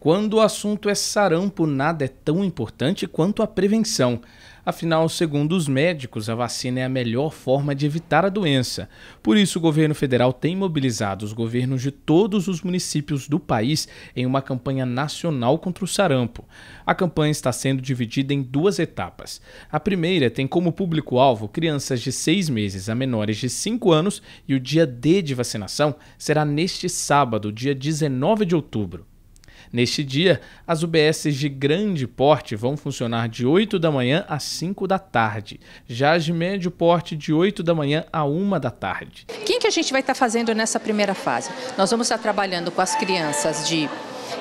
Quando o assunto é sarampo, nada é tão importante quanto a prevenção. Afinal, segundo os médicos, a vacina é a melhor forma de evitar a doença. Por isso, o governo federal tem mobilizado os governos de todos os municípios do país em uma campanha nacional contra o sarampo. A campanha está sendo dividida em duas etapas. A primeira tem como público-alvo crianças de seis meses a menores de cinco anos e o dia D de vacinação será neste sábado, dia 19 de outubro. Neste dia, as UBSs de grande porte vão funcionar de 8 da manhã às 5 da tarde, já as de médio porte de 8 da manhã a 1 da tarde. Quem que a gente vai estar fazendo nessa primeira fase? Nós vamos estar trabalhando com as crianças de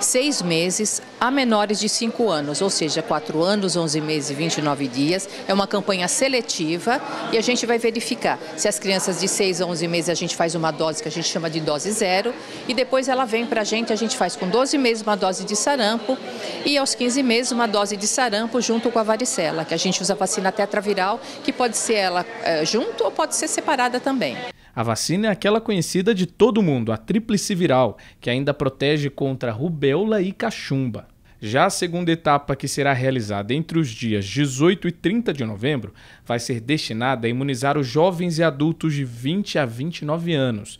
seis meses a menores de cinco anos, ou seja, quatro anos, onze meses e 29 dias. É uma campanha seletiva e a gente vai verificar se as crianças de 6 a 11 meses a gente faz uma dose que a gente chama de dose zero e depois ela vem para a gente, a gente faz com 12 meses uma dose de sarampo e aos 15 meses uma dose de sarampo junto com a varicela, que a gente usa a vacina tetraviral, que pode ser ela é, junto ou pode ser separada também. A vacina é aquela conhecida de todo mundo, a tríplice viral, que ainda protege contra rubéola, Beola e Cachumba. Já a segunda etapa, que será realizada entre os dias 18 e 30 de novembro, vai ser destinada a imunizar os jovens e adultos de 20 a 29 anos.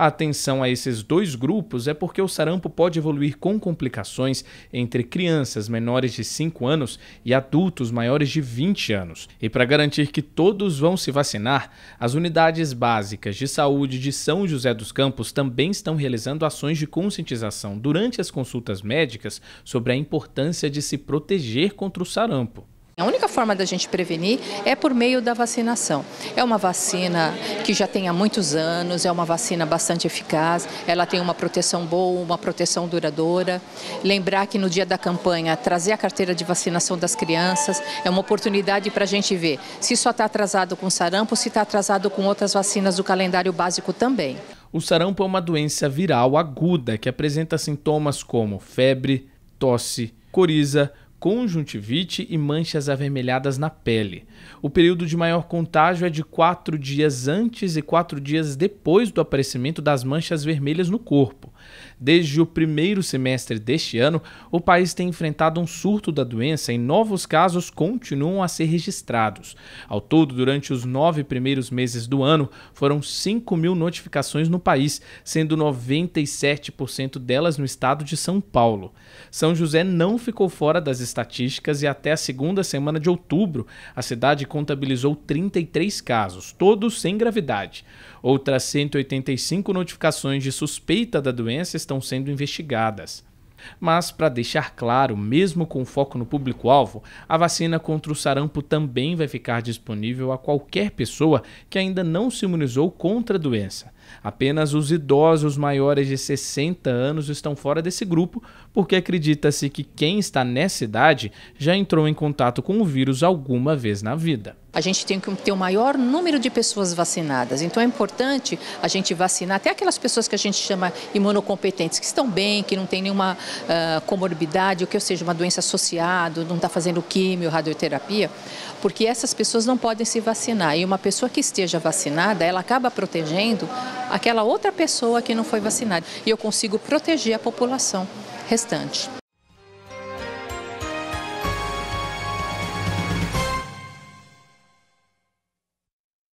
A atenção a esses dois grupos é porque o sarampo pode evoluir com complicações entre crianças menores de 5 anos e adultos maiores de 20 anos. E para garantir que todos vão se vacinar, as unidades básicas de saúde de São José dos Campos também estão realizando ações de conscientização durante as consultas médicas sobre a importância de se proteger contra o sarampo. A única forma da gente prevenir é por meio da vacinação. É uma vacina que já tem há muitos anos, é uma vacina bastante eficaz, ela tem uma proteção boa, uma proteção duradoura. Lembrar que no dia da campanha, trazer a carteira de vacinação das crianças é uma oportunidade para a gente ver se só está atrasado com sarampo, se está atrasado com outras vacinas do calendário básico também. O sarampo é uma doença viral aguda que apresenta sintomas como febre, tosse, coriza, conjuntivite e manchas avermelhadas na pele. O período de maior contágio é de 4 dias antes e 4 dias depois do aparecimento das manchas vermelhas no corpo. Desde o primeiro semestre deste ano, o país tem enfrentado um surto da doença e novos casos continuam a ser registrados. Ao todo, durante os nove primeiros meses do ano, foram 5 mil notificações no país, sendo 97% delas no estado de São Paulo. São José não ficou fora das estatísticas e até a segunda semana de outubro, a cidade contabilizou 33 casos, todos sem gravidade. Outras 185 notificações de suspeita da doença doença estão sendo investigadas. Mas, para deixar claro, mesmo com foco no público-alvo, a vacina contra o sarampo também vai ficar disponível a qualquer pessoa que ainda não se imunizou contra a doença. Apenas os idosos maiores de 60 anos estão fora desse grupo, porque acredita-se que quem está nessa idade já entrou em contato com o vírus alguma vez na vida. A gente tem que ter o maior número de pessoas vacinadas. Então é importante a gente vacinar até aquelas pessoas que a gente chama imunocompetentes, que estão bem, que não tem nenhuma uh, comorbidade, ou que ou seja uma doença associada, não está fazendo químio, radioterapia, porque essas pessoas não podem se vacinar. E uma pessoa que esteja vacinada, ela acaba protegendo aquela outra pessoa que não foi vacinada. E eu consigo proteger a população restante.